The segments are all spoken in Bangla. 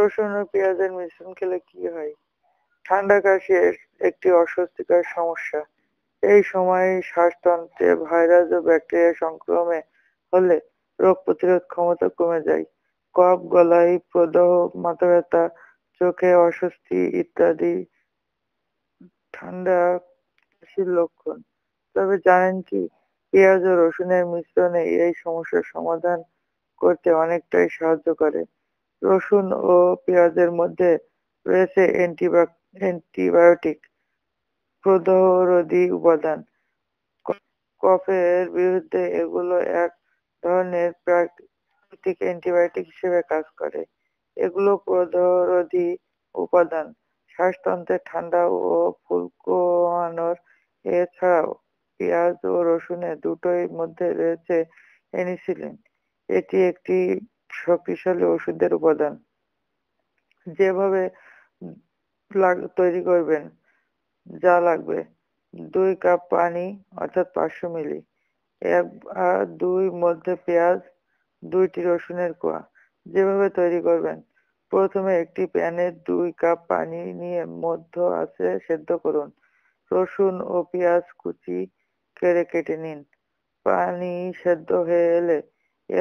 রসুন ও পেঁয়াজের মিশ্রণ খেলে কি হয় ঠান্ডা কাশি একটি অস্বস্তিকর সমস্যা এই সময় শ্বাসতন্ত্রে ভাইরাস ও ব্যাকটেরিয়া সংক্রমে হলে রোগ প্রতিরোধ ক্ষমতা কমে যায় কফ গলায় প্রদাহ মাথা ব্যথা চোখে অস্বস্তি ইত্যাদি ঠান্ডা কাশির লক্ষণ তবে জানেন কি পেঁয়াজ ও রসুনের মিশ্রণে এই সমস্যার সমাধান করতে অনেকটাই সাহায্য করে রসুন ও পেঁয়াজের মধ্যে রয়েছে অ্যান্টিবায়োটিক প্রদাহরোধী উপাদান কফের বিরুদ্ধে এগুলো এক ধরনের প্রাকৃতিক অ্যান্টিবায়োটিক হিসেবে কাজ করে এগুলো প্রদাহরোধী উপাদান শ্বাসতন্ত্রে ঠান্ডা ও ফুলকোয়ানোর এছাড়াও পেঁয়াজ ও রসুনের দুটোই মধ্যে রয়েছে পেনিসিলিন এটি একটি শক্তিশালী ওষুধের উপাদান যেভাবে তৈরি করবেন যা লাগবে দুই কাপ পানি অর্থাৎ পাঁচশো মিলি এক আর দুই মধ্যে পেঁয়াজ দুইটি রসুনের কোয়া যেভাবে তৈরি করবেন প্রথমে একটি প্যানে দুই কাপ পানি নিয়ে মধ্য আছে সেদ্ধ করুন রসুন ও পেঁয়াজ কুচি কেড়ে কেটে নিন পানি সেদ্ধ হয়ে এলে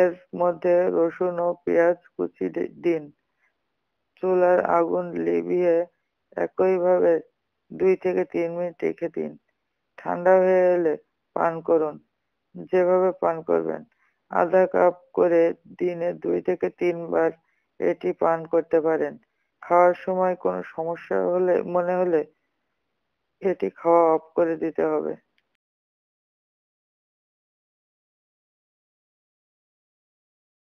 এর মধ্যে রসুন ও পেঁয়াজ কুচি দিন চুলার আগুন লিভিয়ে একইভাবে দুই থেকে তিন মিনিট রেখে দিন ঠান্ডা হয়ে এলে পান করুন যেভাবে পান করবেন আধা কাপ করে দিনে দুই থেকে তিনবার এটি পান করতে পারেন খাওয়ার সময় কোনো সমস্যা হলে মনে হলে এটি খাওয়া অফ করে দিতে হবে